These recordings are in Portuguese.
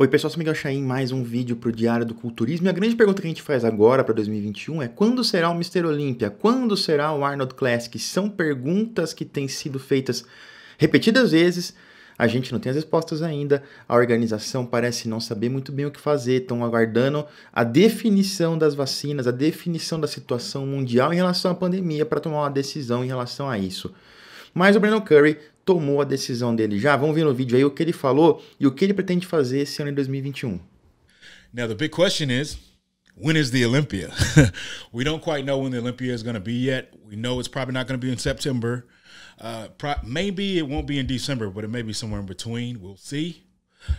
Oi pessoal, sou Miguel Chain, mais um vídeo para o Diário do Culturismo. E a grande pergunta que a gente faz agora para 2021 é quando será o Mr. Olímpia? Quando será o Arnold Classic? São perguntas que têm sido feitas repetidas vezes. A gente não tem as respostas ainda. A organização parece não saber muito bem o que fazer. Estão aguardando a definição das vacinas, a definição da situação mundial em relação à pandemia para tomar uma decisão em relação a isso. Mas o Brandon Curry tomou a decisão dele já. Vamos ver no vídeo aí o que ele falou e o que ele pretende fazer esse ano em 2021. Um. Now the big question is when is the Olympia? we don't quite know when the Olympia is going to be yet. We know it's probably not going to be in September. Uh, maybe it won't be in December, but it may be somewhere in between. We'll see.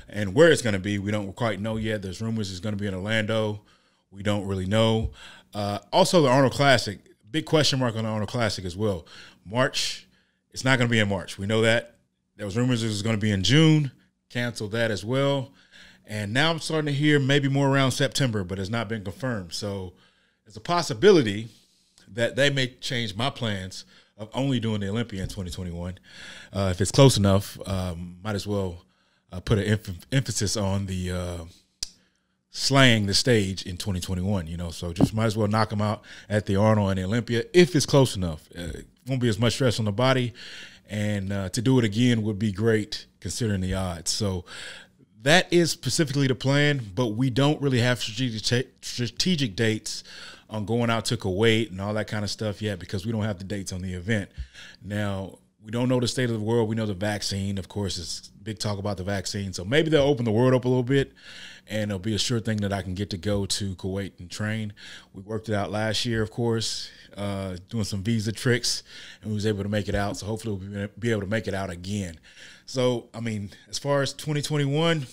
And where it's going to be, we don't quite know yet. There's rumors it's going to be in Orlando. We don't really know. Uh, also, the Arnold Classic. Big question mark on the Arnold Classic as well. March it's not going to be in March. We know that. There was rumors it was going to be in June. Canceled that as well. And now I'm starting to hear maybe more around September, but it's not been confirmed. So there's a possibility that they may change my plans of only doing the Olympia in 2021. Uh, if it's close enough, um, might as well uh, put an emphasis on the uh, slaying the stage in 2021. You know, so just might as well knock them out at the Arnold and the Olympia if it's close enough. Uh, won't be as much stress on the body, and uh, to do it again would be great considering the odds. So that is specifically the plan, but we don't really have strategic strategic dates on going out to Kuwait and all that kind of stuff yet because we don't have the dates on the event. Now, we don't know the state of the world. We know the vaccine, of course, it's big talk about the vaccine. So maybe they'll open the world up a little bit and it'll be a sure thing that I can get to go to Kuwait and train. We worked it out last year, of course, uh, doing some visa tricks and we was able to make it out. So hopefully we'll be able to make it out again. So, I mean, as far as 2021,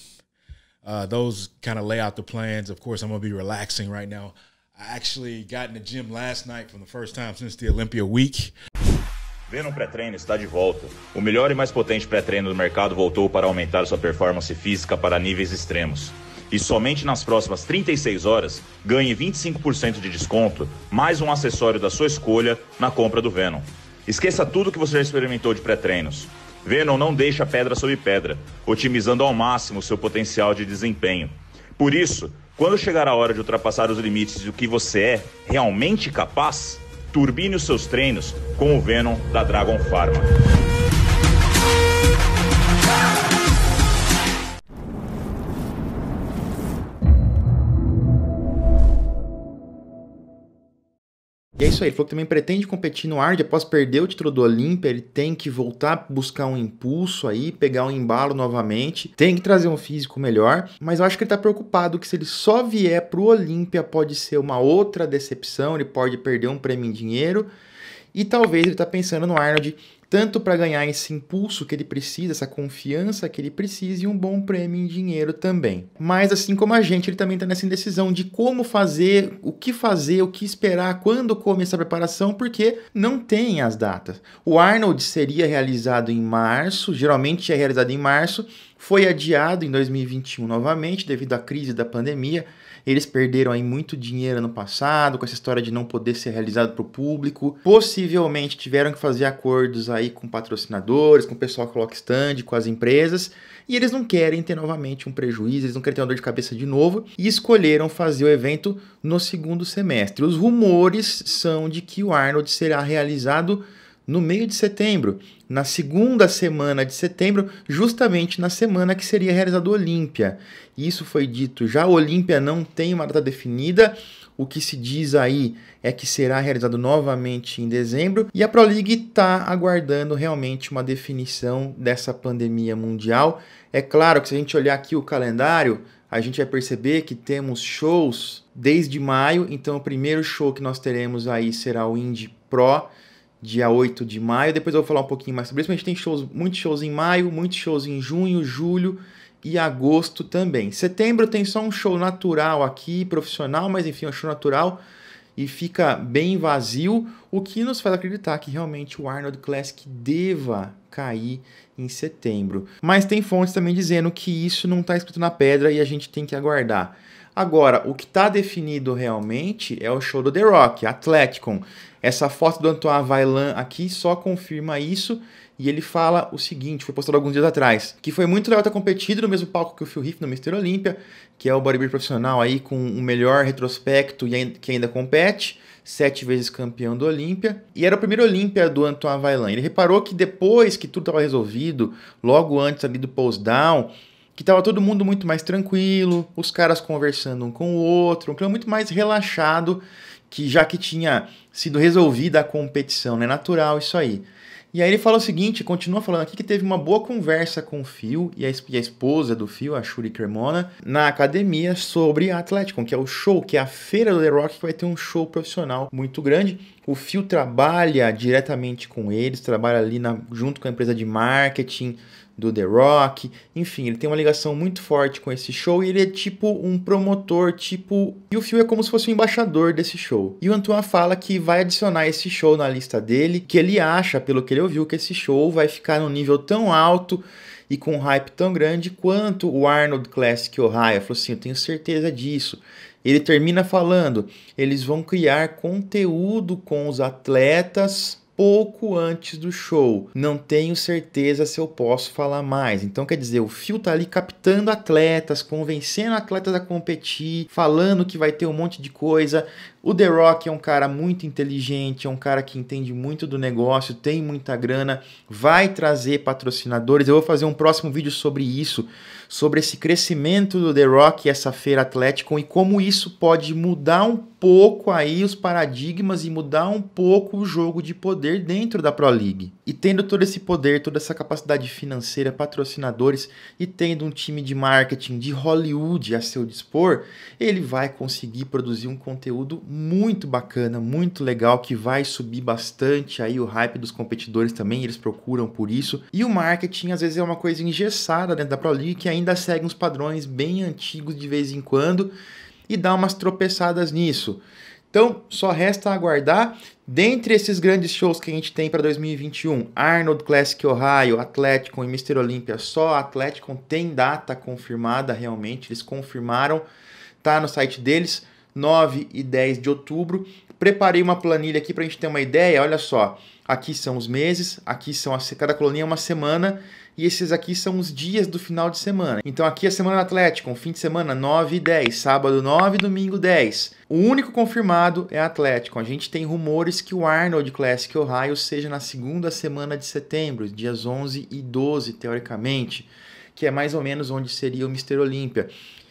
uh, those kind of lay out the plans. Of course, I'm going to be relaxing right now. I actually got in the gym last night for the first time since the Olympia week. Venom Pré-Treino está de volta. O melhor e mais potente pré-treino do mercado voltou para aumentar sua performance física para níveis extremos. E somente nas próximas 36 horas, ganhe 25% de desconto, mais um acessório da sua escolha na compra do Venom. Esqueça tudo que você já experimentou de pré-treinos. Venom não deixa pedra sobre pedra, otimizando ao máximo seu potencial de desempenho. Por isso, quando chegar a hora de ultrapassar os limites do que você é realmente capaz, Turbine os seus treinos com o Venom da Dragon Pharma. E é isso aí, ele falou que também pretende competir no ARD após perder o título do Olímpia, ele tem que voltar buscar um impulso aí, pegar um embalo novamente, tem que trazer um físico melhor, mas eu acho que ele tá preocupado que se ele só vier pro Olímpia pode ser uma outra decepção, ele pode perder um prêmio em dinheiro, e talvez ele tá pensando no Arnold tanto para ganhar esse impulso que ele precisa, essa confiança que ele precisa e um bom prêmio em dinheiro também. Mas assim como a gente, ele também está nessa indecisão de como fazer, o que fazer, o que esperar, quando começar a preparação, porque não tem as datas. O Arnold seria realizado em março, geralmente é realizado em março, foi adiado em 2021 novamente devido à crise da pandemia. Eles perderam aí muito dinheiro no passado com essa história de não poder ser realizado para o público. Possivelmente tiveram que fazer acordos aí com patrocinadores, com o pessoal que coloca stand, com as empresas. E eles não querem ter novamente um prejuízo, eles não querem ter uma dor de cabeça de novo. E escolheram fazer o evento no segundo semestre. Os rumores são de que o Arnold será realizado no meio de setembro, na segunda semana de setembro, justamente na semana que seria realizado olimpia. Olímpia. Isso foi dito já. olimpia Olímpia não tem uma data definida. O que se diz aí é que será realizado novamente em dezembro e a Pro League está aguardando realmente uma definição dessa pandemia mundial. É claro que se a gente olhar aqui o calendário, a gente vai perceber que temos shows desde maio, então o primeiro show que nós teremos aí será o Indie Pro dia 8 de maio. Depois eu vou falar um pouquinho mais sobre isso, mas a gente tem shows, muitos shows em maio, muitos shows em junho, julho e agosto também. Setembro tem só um show natural aqui, profissional, mas enfim, é um show natural e fica bem vazio, o que nos faz acreditar que realmente o Arnold Classic deva cair em setembro. Mas tem fontes também dizendo que isso não está escrito na pedra e a gente tem que aguardar. Agora, o que está definido realmente é o show do The Rock, Atlético. Essa foto do Antoine Vailan aqui só confirma isso. E ele fala o seguinte, foi postado alguns dias atrás, que foi muito legal ter competido no mesmo palco que o Phil Heath no Mister Olímpia, que é o bodybuilder profissional aí com o melhor retrospecto e que ainda compete, sete vezes campeão do Olímpia, e era o primeiro Olímpia do Antoine Vailan. Ele reparou que depois que tudo estava resolvido, logo antes ali do pose-down, que tava todo mundo muito mais tranquilo, os caras conversando um com o outro, um clima muito mais relaxado, que já que tinha sido resolvida a competição, né? Natural isso aí. E aí ele fala o seguinte, continua falando aqui que teve uma boa conversa com o Phil e a, esposa do Phil, a Shuri Cremona, na academia sobre Atlético, que é o show, que é a feira do The Rock, que vai ter um show profissional muito grande. O Fio trabalha diretamente com eles, trabalha ali na, junto com a empresa de marketing do The Rock. Enfim, ele tem uma ligação muito forte com esse show e ele é tipo um promotor, tipo. E o Phil é como se fosse o um embaixador desse show. E o Antoine fala que vai adicionar esse show na lista dele, que ele acha, pelo que ele ouviu, que esse show vai ficar num nível tão alto e com um hype tão grande quanto o Arnold Classic Ohio. Ele falou assim: eu tenho certeza disso. Ele termina falando: eles vão criar conteúdo com os atletas pouco antes do show. Não tenho certeza se eu posso falar mais. Então quer dizer, o Fio tá ali captando atletas, convencendo atletas a competir, falando que vai ter um monte de coisa, o The Rock é um cara muito inteligente, é um cara que entende muito do negócio, tem muita grana, vai trazer patrocinadores. Eu vou fazer um próximo vídeo sobre isso, sobre esse crescimento do The Rock e essa feira Atlético e como isso pode mudar um pouco aí os paradigmas e mudar um pouco o jogo de poder dentro da Pro League. E tendo todo esse poder, toda essa capacidade financeira, patrocinadores e tendo um time de marketing de Hollywood a seu dispor, ele vai conseguir produzir um conteúdo muito bacana, muito legal, que vai subir bastante aí o hype dos competidores também, eles procuram por isso. E o marketing às vezes é uma coisa engessada dentro da Pro League que ainda segue uns padrões bem antigos de vez em quando e dá umas tropeçadas nisso. Então, só resta aguardar. Dentre esses grandes shows que a gente tem para 2021, Arnold Classic Ohio, Atlético e Mr. Olympia, só Atlético tem data confirmada realmente, eles confirmaram, tá no site deles. 9 e 10 de outubro. Preparei uma planilha aqui para a gente ter uma ideia. Olha só, aqui são os meses, aqui são a, cada coluninha é uma semana e esses aqui são os dias do final de semana. Então aqui é a semana Atlético, um fim de semana 9 e 10, sábado 9 e domingo 10. O único confirmado é Atlético. A gente tem rumores que o Arnold Classic Ohio seja na segunda semana de setembro, dias 11 e 12 teoricamente, que é mais ou menos onde seria o Mister Olímpia.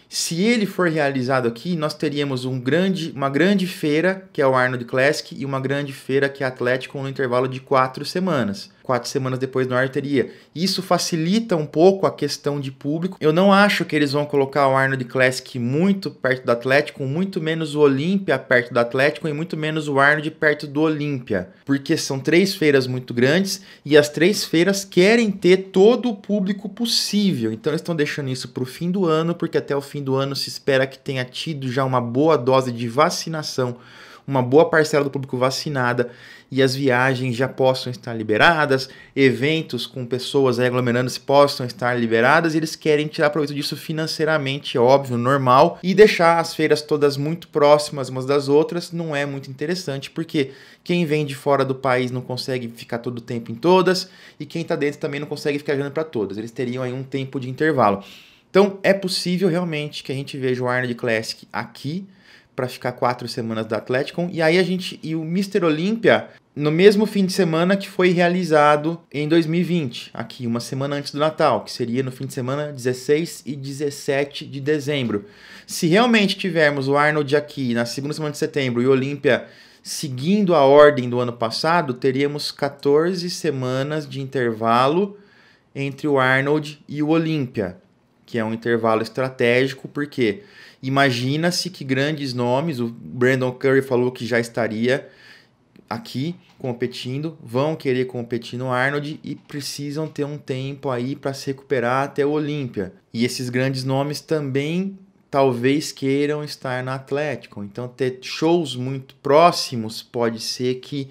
Se ele for realizado aqui, nós teríamos um grande, uma grande feira, que é o Arnold Classic, e uma grande feira, que é Atlético, no intervalo de quatro semanas quatro semanas depois no ar teria. Isso facilita um pouco a questão de público. Eu não acho que eles vão colocar o Arnold Classic muito perto do Atlético, muito menos o Olímpia perto do Atlético e muito menos o Arnold perto do Olímpia, porque são três feiras muito grandes e as três feiras querem ter todo o público possível. Então eles estão deixando isso para o fim do ano, porque até o fim do ano se espera que tenha tido já uma boa dose de vacinação uma boa parcela do público vacinada e as viagens já possam estar liberadas, eventos com pessoas aglomerando-se possam estar liberadas, e eles querem tirar proveito disso financeiramente, é óbvio, normal, e deixar as feiras todas muito próximas umas das outras não é muito interessante, porque quem vem de fora do país não consegue ficar todo o tempo em todas, e quem está dentro também não consegue ficar viajando para todas, eles teriam aí um tempo de intervalo. Então é possível realmente que a gente veja o Arnold Classic aqui, para ficar quatro semanas do Atlético. E aí a gente. E o Mr. Olímpia no mesmo fim de semana que foi realizado em 2020, aqui, uma semana antes do Natal, que seria no fim de semana 16 e 17 de dezembro. Se realmente tivermos o Arnold aqui na segunda semana de setembro e o Olímpia seguindo a ordem do ano passado, teríamos 14 semanas de intervalo entre o Arnold e o Olímpia, que é um intervalo estratégico, porque quê? Imagina-se que grandes nomes, o Brandon Curry falou que já estaria aqui competindo, vão querer competir no Arnold e precisam ter um tempo aí para se recuperar até o Olímpia. E esses grandes nomes também talvez queiram estar na Atlético. Então ter shows muito próximos pode ser que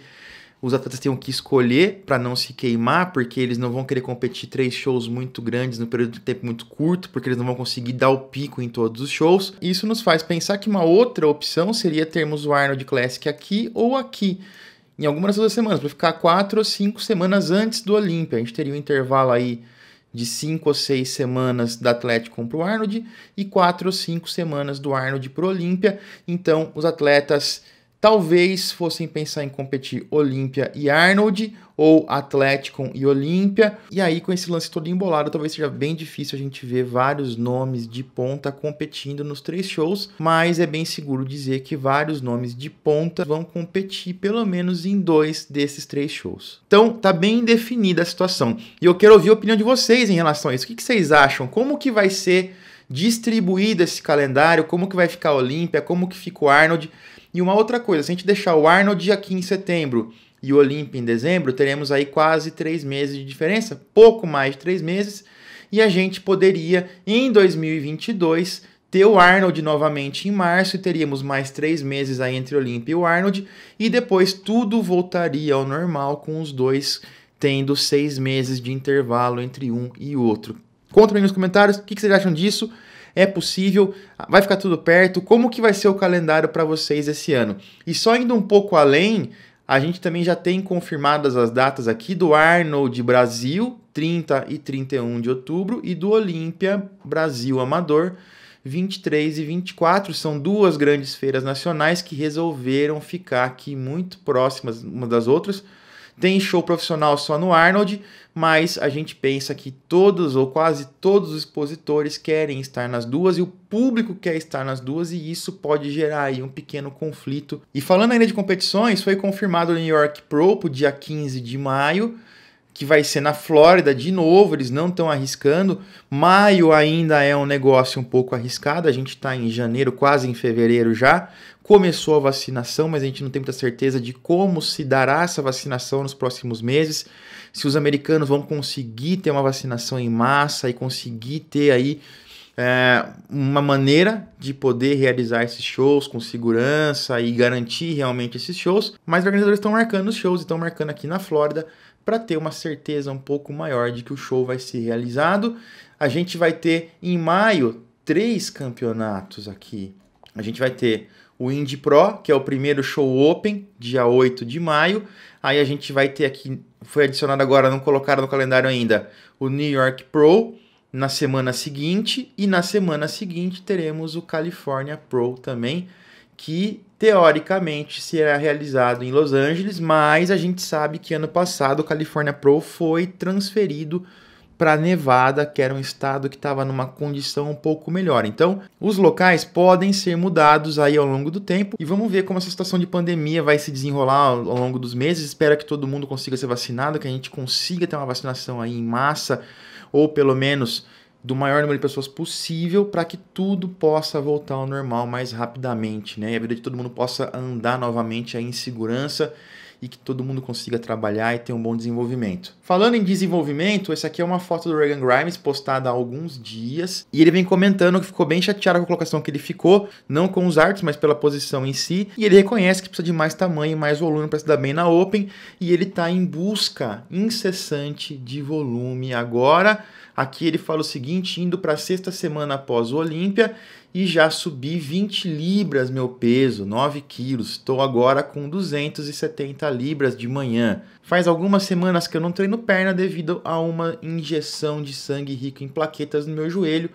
os atletas tenham que escolher para não se queimar, porque eles não vão querer competir três shows muito grandes no período de tempo muito curto, porque eles não vão conseguir dar o pico em todos os shows. Isso nos faz pensar que uma outra opção seria termos o Arnold Classic aqui ou aqui. Em algumas das semanas, para ficar quatro ou cinco semanas antes do Olímpia. A gente teria um intervalo aí de cinco ou seis semanas da Atlético para o Arnold e quatro ou cinco semanas do Arnold para o Olímpia. Então, os atletas talvez fossem pensar em competir Olímpia e Arnold, ou Atlético e Olímpia. E aí, com esse lance todo embolado, talvez seja bem difícil a gente ver vários nomes de ponta competindo nos três shows, mas é bem seguro dizer que vários nomes de ponta vão competir pelo menos em dois desses três shows. Então, tá bem definida a situação. E eu quero ouvir a opinião de vocês em relação a isso. O que vocês acham? Como que vai ser distribuído esse calendário, como que vai ficar a Olímpia, como que fica o Arnold. E uma outra coisa, se a gente deixar o Arnold aqui em setembro e o Olímpia em dezembro, teremos aí quase três meses de diferença, pouco mais de três meses, e a gente poderia, em 2022, ter o Arnold novamente em março, e teríamos mais três meses aí entre o Olímpia e o Arnold, e depois tudo voltaria ao normal com os dois tendo seis meses de intervalo entre um e outro. Conta aí nos comentários o que, que vocês acham disso. É possível? Vai ficar tudo perto? Como que vai ser o calendário para vocês esse ano? E só indo um pouco além, a gente também já tem confirmadas as datas aqui do Arnold Brasil, 30 e 31 de outubro, e do Olímpia Brasil Amador, 23 e 24 são duas grandes feiras nacionais que resolveram ficar aqui muito próximas umas das outras tem show profissional só no Arnold, mas a gente pensa que todos ou quase todos os expositores querem estar nas duas e o público quer estar nas duas e isso pode gerar aí um pequeno conflito. E falando ainda de competições, foi confirmado o New York Pro para o dia 15 de maio que vai ser na Flórida, de novo, eles não estão arriscando. Maio ainda é um negócio um pouco arriscado, a gente está em janeiro, quase em fevereiro já. Começou a vacinação, mas a gente não tem muita certeza de como se dará essa vacinação nos próximos meses. Se os americanos vão conseguir ter uma vacinação em massa e conseguir ter aí é, uma maneira de poder realizar esses shows com segurança e garantir realmente esses shows, mas os organizadores estão marcando os shows, estão marcando aqui na Flórida para ter uma certeza um pouco maior de que o show vai ser realizado. A gente vai ter em maio três campeonatos aqui. A gente vai ter o Indy Pro, que é o primeiro show open, dia 8 de maio. Aí a gente vai ter aqui, foi adicionado agora, não colocaram no calendário ainda, o New York Pro na semana seguinte. E na semana seguinte teremos o California Pro também que teoricamente será realizado em Los Angeles, mas a gente sabe que ano passado o California Pro foi transferido para Nevada, que era um estado que estava numa condição um pouco melhor. Então, os locais podem ser mudados aí ao longo do tempo e vamos ver como essa situação de pandemia vai se desenrolar ao longo dos meses. Espero que todo mundo consiga ser vacinado, que a gente consiga ter uma vacinação aí em massa ou pelo menos do maior número de pessoas possível para que tudo possa voltar ao normal mais rapidamente, né? E a vida de todo mundo possa andar novamente aí em segurança e que todo mundo consiga trabalhar e ter um bom desenvolvimento. Falando em desenvolvimento, essa aqui é uma foto do Regan Grimes postada há alguns dias e ele vem comentando que ficou bem chateado com a colocação que ele ficou, não com os artes, mas pela posição em si, e ele reconhece que precisa de mais tamanho e mais volume para se dar bem na Open e ele está em busca incessante de volume agora. Aqui ele fala o seguinte, indo para a sexta semana após o Olímpia, e já subi 20 libras meu peso, 9 quilos. Estou agora com 270 libras de manhã. Faz algumas semanas que eu não treino perna devido a uma injeção de sangue rico em plaquetas no meu joelho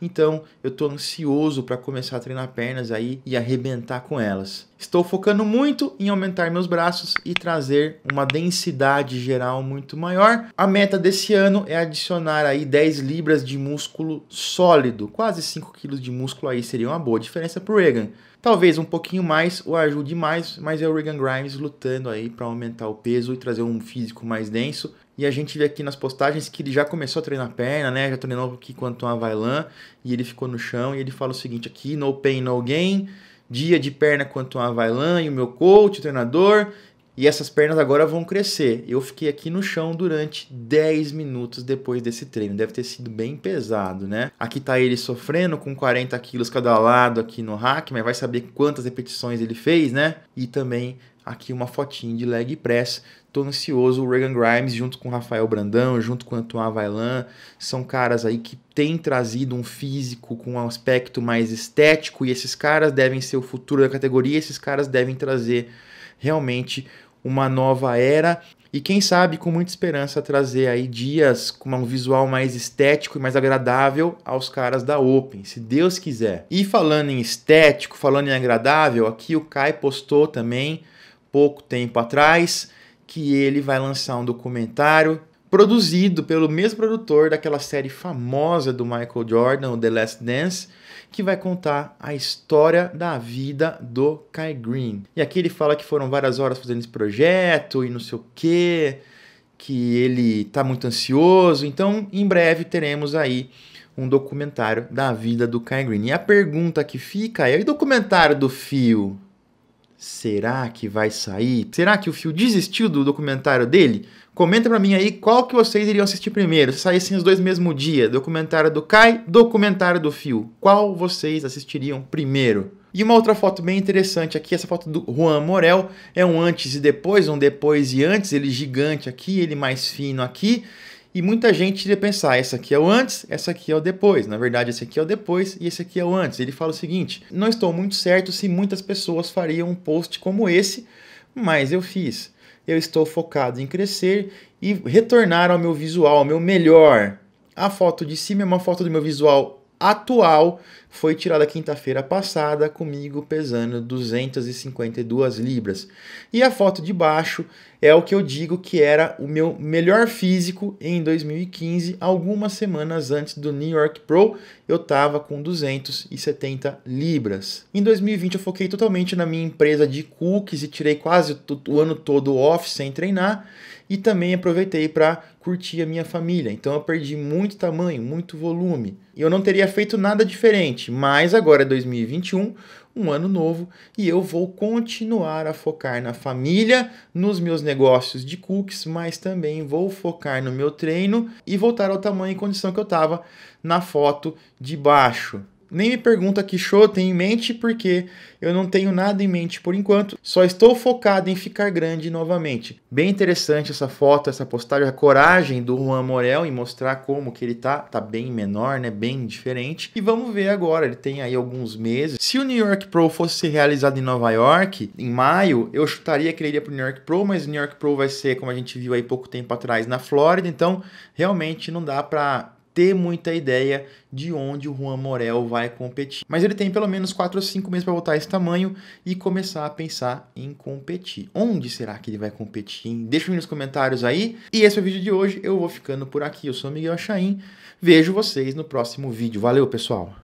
então, eu estou ansioso para começar a treinar pernas aí e arrebentar com elas. Estou focando muito em aumentar meus braços e trazer uma densidade geral muito maior. A meta desse ano é adicionar aí 10 libras de músculo sólido, quase 5 quilos de músculo aí seria uma boa diferença para o Regan. Talvez um pouquinho mais o ajude mais, mas é o Regan Grimes lutando aí para aumentar o peso e trazer um físico mais denso. E a gente vê aqui nas postagens que ele já começou a treinar a perna, né? Já treinou aqui quanto a Antoine Vailan e ele ficou no chão e ele fala o seguinte aqui, no pain, no gain, dia de perna quanto a Antoine Vailan e o meu coach, o treinador, e essas pernas agora vão crescer. Eu fiquei aqui no chão durante 10 minutos depois desse treino. Deve ter sido bem pesado, né? Aqui tá ele sofrendo com 40 quilos cada lado aqui no hack, mas vai saber quantas repetições ele fez, né? E também aqui uma fotinha de leg press. Tô ansioso, o Regan Grimes junto com o Rafael Brandão, junto com o Antoine Vailan, são caras aí que têm trazido um físico com um aspecto mais estético e esses caras devem ser o futuro da categoria, esses caras devem trazer realmente uma nova era e quem sabe com muita esperança trazer aí dias com um visual mais estético e mais agradável aos caras da Open, se Deus quiser. E falando em estético, falando em agradável, aqui o Kai postou também pouco tempo atrás, que ele vai lançar um documentário produzido pelo mesmo produtor daquela série famosa do Michael Jordan, The Last Dance, que vai contar a história da vida do Kai Green. E aqui ele fala que foram várias horas fazendo esse projeto e não sei o quê, que ele tá muito ansioso. Então, em breve teremos aí um documentário da vida do Kai Green. E a pergunta que fica é: e o documentário do Fio? Será que vai sair? Será que o Fio desistiu do documentário dele? Comenta para mim aí qual que vocês iriam assistir primeiro, se saíssem os dois mesmo dia, documentário do Kai, documentário do Fio. Qual vocês assistiriam primeiro? E uma outra foto bem interessante aqui, essa foto do Juan Morel, é um antes e depois, um depois e antes, ele gigante aqui, ele mais fino aqui, e muita gente iria pensar, essa aqui é o antes, essa aqui é o depois. Na verdade, esse aqui é o depois e esse aqui é o antes. Ele fala o seguinte: não estou muito certo se muitas pessoas fariam um post como esse, mas eu fiz. Eu estou focado em crescer e retornar ao meu visual, ao meu melhor. A foto de cima é uma foto do meu visual atual foi tirada quinta-feira passada, comigo pesando 252 libras. E a foto de baixo é o que eu digo que era o meu melhor físico em 2015, algumas semanas antes do New York Pro, eu estava com 270 libras. Em 2020 eu foquei totalmente na minha empresa de cookies e tirei quase o ano todo off sem treinar e também aproveitei para curtir a minha família. Então eu perdi muito tamanho, muito volume. E eu não teria feito nada diferente, mas agora é 2021, um ano novo, e eu vou continuar a focar na família, nos meus negócios de cookies, mas também vou focar no meu treino e voltar ao tamanho e condição que eu estava na foto de baixo. Nem me pergunta que show tem em mente, porque eu não tenho nada em mente por enquanto. Só estou focado em ficar grande novamente. Bem interessante essa foto, essa postagem, a coragem do Juan Morel em mostrar como que ele tá, tá bem menor, né? Bem diferente. E vamos ver agora, ele tem aí alguns meses. Se o New York Pro fosse realizado em Nova York, em maio, eu chutaria que ele iria pro New York Pro, mas o New York Pro vai ser, como a gente viu aí pouco tempo atrás, na Flórida. Então, realmente não dá para ter muita ideia de onde o Juan Morel vai competir. Mas ele tem pelo menos 4 ou 5 meses para voltar esse tamanho e começar a pensar em competir. Onde será que ele vai competir? Deixa nos comentários aí. E esse é o vídeo de hoje. Eu vou ficando por aqui. Eu sou Miguel Chaim. Vejo vocês no próximo vídeo. Valeu, pessoal!